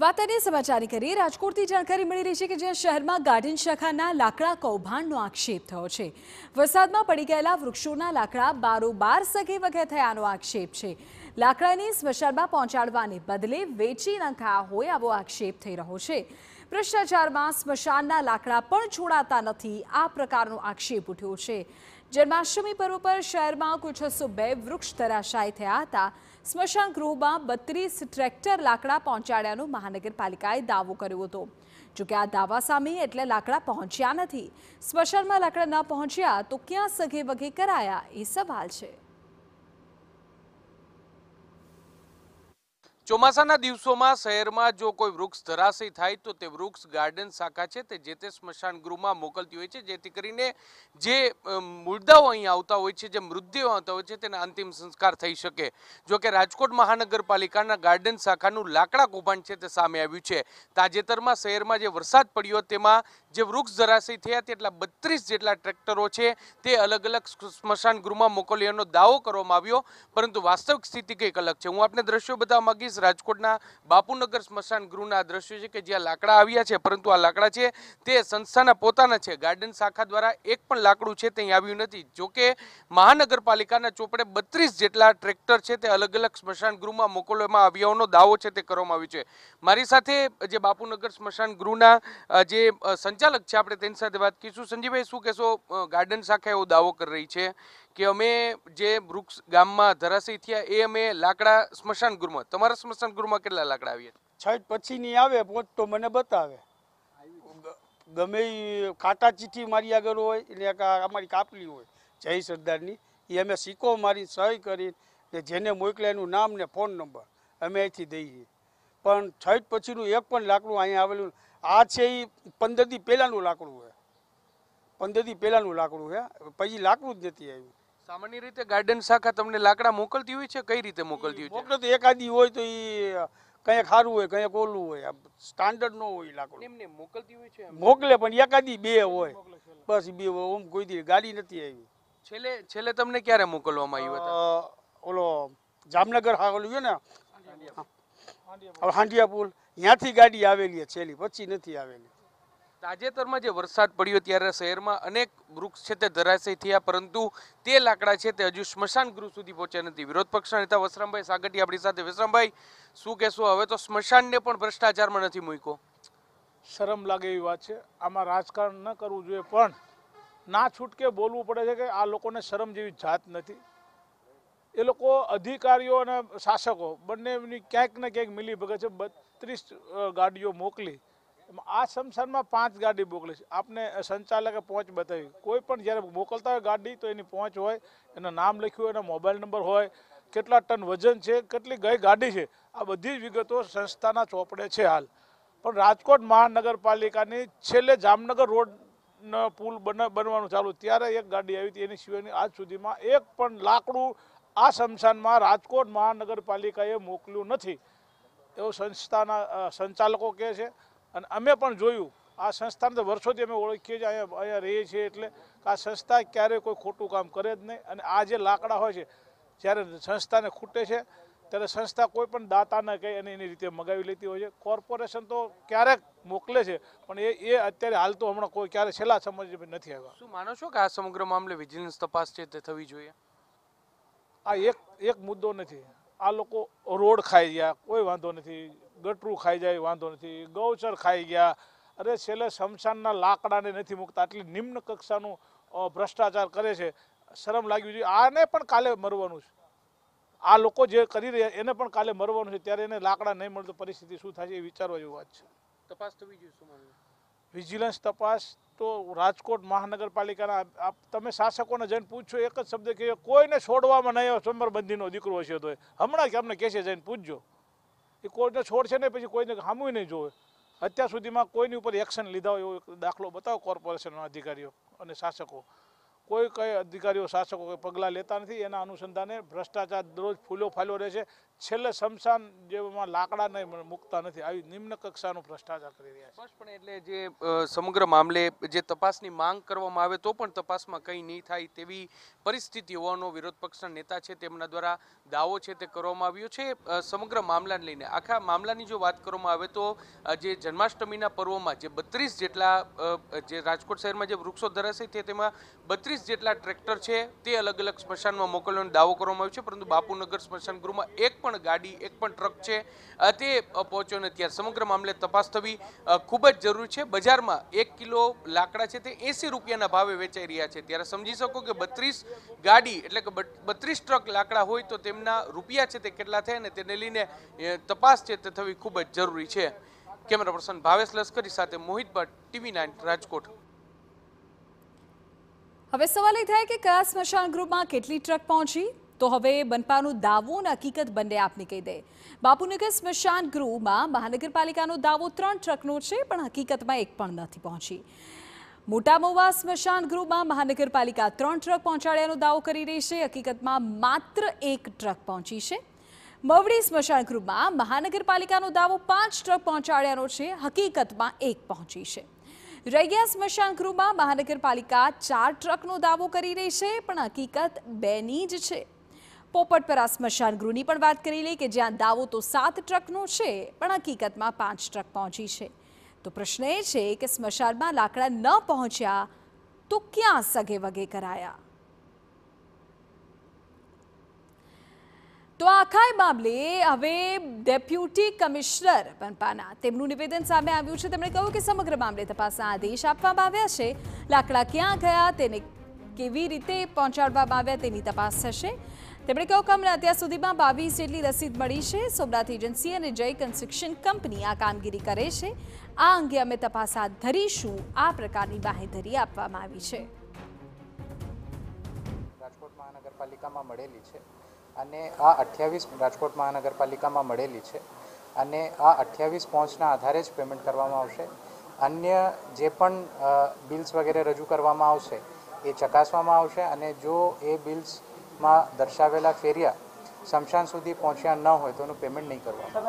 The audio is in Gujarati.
વાત અન્ય સમાચારની કરીએ રાજકોટથી જાણકારી મળી રહી છે કે જ્યાં શહેરમાં ગાર્ડન શાખાના લાકડા કૌભાંડનો આક્ષેપ થયો છે વરસાદમાં પડી ગયેલા વૃક્ષોના લાકડા બારોબાર સગે વગે થયાનો આક્ષેપ છે લાકડાની સ્મશાનમાં પહોંચાડવાને બદલે વેચી નખાયા હોય આવો આક્ષેપ થઈ રહ્યો છે ભ્રષ્ટાચારમાં સ્મશાનના લાકડા પણ છોડાતા નથી આ પ્રકારનો આક્ષેપ ઉઠ્યો છે જન્માષ્ટમી પર્વ પર શહેરમાં કુલ છસો બે વૃક્ષ ધરાશાય થયા હતા સ્મશાન ગૃહમાં બત્રીસ ટ્રેક્ટર લાકડા પહોંચાડ્યાનું મહાનગરપાલિકાએ દાવો કર્યો હતો જોકે આ દાવા સામે એટલે લાકડા પહોંચ્યા નથી સ્મશાનમાં લાકડા ન પહોંચ્યા તો ક્યાં સગે વગે કરાયા એ સવાલ છે ચોમાસાના દિવસોમાં શહેરમાં જો કોઈ વૃક્ષ ધરાશય થાય તો તે વૃક્ષ ગાર્ડન શાખા છે તે જે તે સ્મશાન ગૃહમાં મોકલતી હોય છે જેથી કરીને જે મુદ્દાઓ અહીં આવતા હોય છે જે મૃતદેહો આવતા હોય છે તેના અંતિમ સંસ્કાર થઈ શકે જો કે રાજકોટ મહાનગરપાલિકાના ગાર્ડન શાખાનું લાકડા કૌભાંડ છે તે સામે આવ્યું છે તાજેતરમાં શહેરમાં જે વરસાદ પડ્યો તેમાં જે વૃક્ષ ધરાશય થયા તેટલા બત્રીસ જેટલા ટ્રેક્ટરો છે તે અલગ અલગ સ્મશાન ગૃહમાં મોકલ્યાનો દાવો કરવામાં આવ્યો પરંતુ વાસ્તવિક સ્થિતિ કંઈક અલગ છે હું આપને દ્રશ્યો બધા માગીશ રાજકોટના બાપુનગર સ્મશાન ગૃહના દ્રશ્યો છે કે જ્યાં લાકડા આવ્યા છે પરંતુ આ લાકડા છે તે સંસ્થાના પોતાના છે ગાર્ડન શાખા દ્વારા એક પણ લાકડું છે તે આવ્યું નથી જોકે મહાનગરપાલિકાના ચોપડે બત્રીસ જેટલા ટ્રેક્ટર છે તે અલગ અલગ સ્મશાન ગૃહમાં મોકલવામાં આવ્યાનો દાવો છે તે કરવામાં આવ્યો છે મારી સાથે જે બાપુનગર સ્મશાન ગૃહના જે સંચાલક છે આપણે તેની સાથે વાત કરીશું સંજીભાઈ શું કહેશો ગાર્ડન શાખા એવો દાવો કરી રહી છે કે અમે જે વૃક્ષ ગામમાં ધરાશય થયા એ અમે લાકડા સ્મશાન ગૃહમાં તમારા સ્મશાન ગૃહમાં કેટલા લાકડા આવીએ છઠ પછીની આવે પોત તો મને બતાવે ગમે કાટા ચીઠી મારી આગળ હોય એટલે અમારી કાપલી હોય જય સરદારની એ અમે સિક્કો મારી સહી કરી ને જેને મોકલે એનું નામ ને ફોન નંબર અમે અહીંથી દઈએ પણ છઠ પછીનું એક પણ લાકડું અહીંયા આવેલું આ છે એ પંદર દી પહેલાંનું લાકડું છે પંદર દી પહેલાંનું લાકડું હે પછી લાકડું જ નથી આવ્યું સામાન્ય રીતે ગાર્ડન શાખા તમને લાકડા મોકલતી હોય છે કઈ રીતે મોકલતી હોય મોકલે તો એકાદી હોય તો એ કંઈ ખારું હોય કંઈ ઓલું હોય સ્ટાન્ડર્ડ નો હોય લાકડું એમને મોકલતી હોય છે મોકલે પણ એકાદી બે હોય બસ બે ઓમ કોઈ દી ગાડી નથી આવી છેલ્લે છેલ્લે તમને ક્યારે મોકલવામાં આવ્યું હતા ઓલો જામનગર હાવલું છે ને હાંડિયા પુલ ત્યાંથી ગાડી આવેલી છે છેલ્લી પછી નથી આવેલી તાજેતરમાં જે વરસાદ પડ્યો ત્યારે શહેરમાં અનેક વૃક્ષ છે તે ધરાશય થયા પરંતુ તે લાકડા છે તે હજુ સ્મશાન ગૃહ સુધી પહોંચ્યા નથી વિરોધ પક્ષના નેતા વસરામભાઈ સાગટી આપણી સાથે વસરામભાઈ શું કહેશો હવે તો સ્મશાનને પણ ભ્રષ્ટાચારમાં નથી મૂક્યો શરમ લાગે એવી વાત છે આમાં રાજકારણ ન કરવું જોઈએ પણ ના છૂટકે બોલવું પડે છે કે આ લોકોને શરમ જેવી જાત નથી એ લોકો અધિકારીઓ અને શાસકો બંનેની ક્યાંક ને ક્યાંક મિલી ભગે છે બત્રીસ ગાડીઓ મોકલી આ શમશાનમાં પાંચ ગાડી મોકલી છે આપને સંચાલકે પહોંચ બતાવી કોઈ પણ જ્યારે મોકલતા હોય ગાડી તો એની પહોંચ હોય એનું નામ લખ્યું હોય એનો મોબાઈલ નંબર હોય કેટલા ટન વજન છે કેટલી ગઈ ગાડી છે આ બધી જ વિગતો સંસ્થાના ચોપડે છે હાલ પણ રાજકોટ મહાનગરપાલિકાની છેલ્લે જામનગર રોડનો પુલ બનવાનું ચાલુ ત્યારે એક ગાડી આવી હતી એની સિવાયની આજ સુધીમાં એક પણ લાકડું આ શમશાનમાં રાજકોટ મહાનગરપાલિકાએ મોકલ્યું નથી એવું સંસ્થાના સંચાલકો કહે છે અને અમે પણ જોયું આ સંસ્થાને તો વર્ષોથી અમે ઓળખીએ છીએ અહીંયા અહીંયા રહીએ છીએ એટલે આ સંસ્થા ક્યારેય કોઈ ખોટું કામ કરે જ નહીં અને આ જે લાકડા હોય છે જ્યારે સંસ્થાને ખૂટે છે ત્યારે સંસ્થા કોઈ પણ ન કહે અને એની રીતે મગાવી લેતી હોય છે કોર્પોરેશન તો ક્યારેક મોકલે છે પણ એ એ અત્યારે હાલ તો હમણાં કોઈ ક્યારે છેલ્લા સમજ નથી આવ્યા શું માનો છો કે આ સમગ્ર મામલે વિજિલન્સ તપાસ છે તે થવી જોઈએ આ એક એક મુદ્દો નથી આ લોકો રોડ ખાઈ ગયા કોઈ વાંધો નથી ગટરું ખાઈ જાય વાંધો નથી ગૌચર ખાઈ ગયા અરે છેલ્લે શમશાનના લાકડાને નથી મૂકતા આટલી નિમ્ન કક્ષાનું ભ્રષ્ટાચાર કરે છે શરમ લાગવી જોઈએ આને પણ કાલે મરવાનું છે આ લોકો જે કરી રહ્યા એને પણ કાલે મરવાનું છે ત્યારે એને લાકડા નહીં મળતું પરિસ્થિતિ શું થાય છે એ વિચારવા જેવી વાત છે તપાસ થવી જોઈએ વિજિલન્સ તપાસ તો રાજકોટ મહાનગરપાલિકાના તમે શાસકોને જઈને પૂછો એક જ શબ્દ કહે કોઈને છોડવામાં નહીં સમરબંધીનો દીકરો હશે તો હમણાં કે અમને કહેશે જઈને પૂછજો એ કોઈને છોડશે ને પછી કોઈને હામું નહીં જોવે અત્યાર સુધીમાં કોઈની ઉપર એક્શન લીધા હોય એવો દાખલો બતાવો કોર્પોરેશનના અધિકારીઓ અને શાસકો કોઈ કઈ અધિકારીઓ શાસકો કોઈ પગલાં લેતા નથી એના અનુસંધાને ભ્રષ્ટાચાર દરરોજ ફૂલો ફાલ્યો રહે છે છેલ્લે શમશાન જેમાં લાકડા નહીં મૂકતા નથી આવી નિમ્ન કક્ષાનો ભ્રષ્ટાચાર કરી રહ્યા છે પણ એટલે જે સમગ્ર મામલે જે તપાસની માંગ કરવામાં આવે તો પણ તપાસમાં કંઈ નહીં થાય તેવી પરિસ્થિતિ હોવાનો વિરોધ પક્ષના નેતા છે તેમના દ્વારા દાવો છે તે કરવામાં આવ્યો છે સમગ્ર મામલાને લઈને આખા મામલાની જો વાત કરવામાં આવે તો જે જન્માષ્ટમીના પર્વમાં જે બત્રીસ જેટલા જે રાજકોટ શહેરમાં જે વૃક્ષો ધરાશે તેમાં બત્રીસ પચીસ જેટલા ટ્રેક્ટર છે તે અલગ અલગ સ્મશાનમાં મોકલવાનો દાવો કરવામાં આવ્યો છે પરંતુ બાપુનગર સ્મશાન ગૃહમાં એક પણ ગાડી એક પણ ટ્રક છે તે પહોંચ્યો નથી આ સમગ્ર મામલે તપાસ થવી ખૂબ જ જરૂરી છે બજારમાં એક કિલો લાકડા છે તે એંસી રૂપિયાના ભાવે વેચાઈ રહ્યા છે ત્યારે સમજી શકો કે બત્રીસ ગાડી એટલે કે બત્રીસ ટ્રક લાકડા હોય તો તેમના રૂપિયા છે તે કેટલા થાય અને તેને લઈને તપાસ છે તે થવી ખૂબ જ જરૂરી છે કેમેરા પર્સન ભાવેશ લશ્કરી સાથે મોહિત ભટ્ટ ટીવી નાઇન રાજકોટ હવે સવાલ એ થાય કે કયા સ્મશાન ગ્રુપમાં કેટલી ટ્રક પહોંચી તો હવે બનપાનું દાવો અને હકીકત બંને આપની કહી દે બાપુનગર સ્મશાન ગૃહમાં મહાનગરપાલિકાનો દાવો ત્રણ ટ્રકનો છે પણ હકીકતમાં એક પણ નથી પહોંચી મોટા મોવા સ્મશાન ગૃહમાં મહાનગરપાલિકા ત્રણ ટ્રક પહોંચાડ્યાનો દાવો કરી રહી છે હકીકતમાં માત્ર એક ટ્રક પહોંચી છે મવડી સ્મશાન ગૃહમાં મહાનગરપાલિકાનો દાવો પાંચ ટ્રક પહોંચાડ્યાનો છે હકીકતમાં એક પહોંચી છે રૈયા સ્મશાન ગૃહમાં મહાનગરપાલિકા ચાર ટ્રકનો દાવો કરી રહી છે પણ હકીકત બેની જ છે પોપટપરા સ્મશાન ગૃહની પણ વાત કરી લઈ કે જ્યાં દાવો તો સાત ટ્રકનો છે પણ હકીકતમાં પાંચ ટ્રક પહોંચી છે તો પ્રશ્ન એ છે કે સ્મશાનમાં લાકડા ન પહોંચ્યા તો ક્યાં સગે વગે કરાયા તો આખાય મામલે હવે ડેપ્યુટી કમિશનર બનપાના તેમનું નિવેદન સામે આવ્યું છે તેમણે કહ્યું કે સમગ્ર મામલે તપાસના આદેશ આપવામાં આવ્યા છે લાકડા ક્યાં ગયા તેને કેવી રીતે પહોંચાડવામાં આવ્યા તેની તપાસ થશે તેમણે કહ્યું કે અમને અત્યાર સુધીમાં બાવીસ જેટલી રસીદ મળી છે સોમનાથ એજન્સી અને જય કન્સ્ટ્રક્શન કંપની આ કામગીરી કરે છે આ અંગે અમે તપાસ હાથ ધરીશું આ પ્રકારની બાહેધરી આપવામાં આવી છે રાજકોટ મહાનગરપાલિકામાં મળેલી છે અને આ અઠ્યાવીસ રાજકોટ મહાનગરપાલિકામાં મળેલી છે અને આ અઠ્યાવીસ પહોંચના આધારે જ પેમેન્ટ કરવામાં આવશે અન્ય જે પણ બિલ્સ વગેરે રજૂ કરવામાં આવશે એ ચકાસવામાં આવશે અને જો એ બિલ્સમાં દર્શાવેલા ફેરિયા સમશાન સુધી પહોંચ્યા ન હોય તો એનું પેમેન્ટ નહીં કરવાનું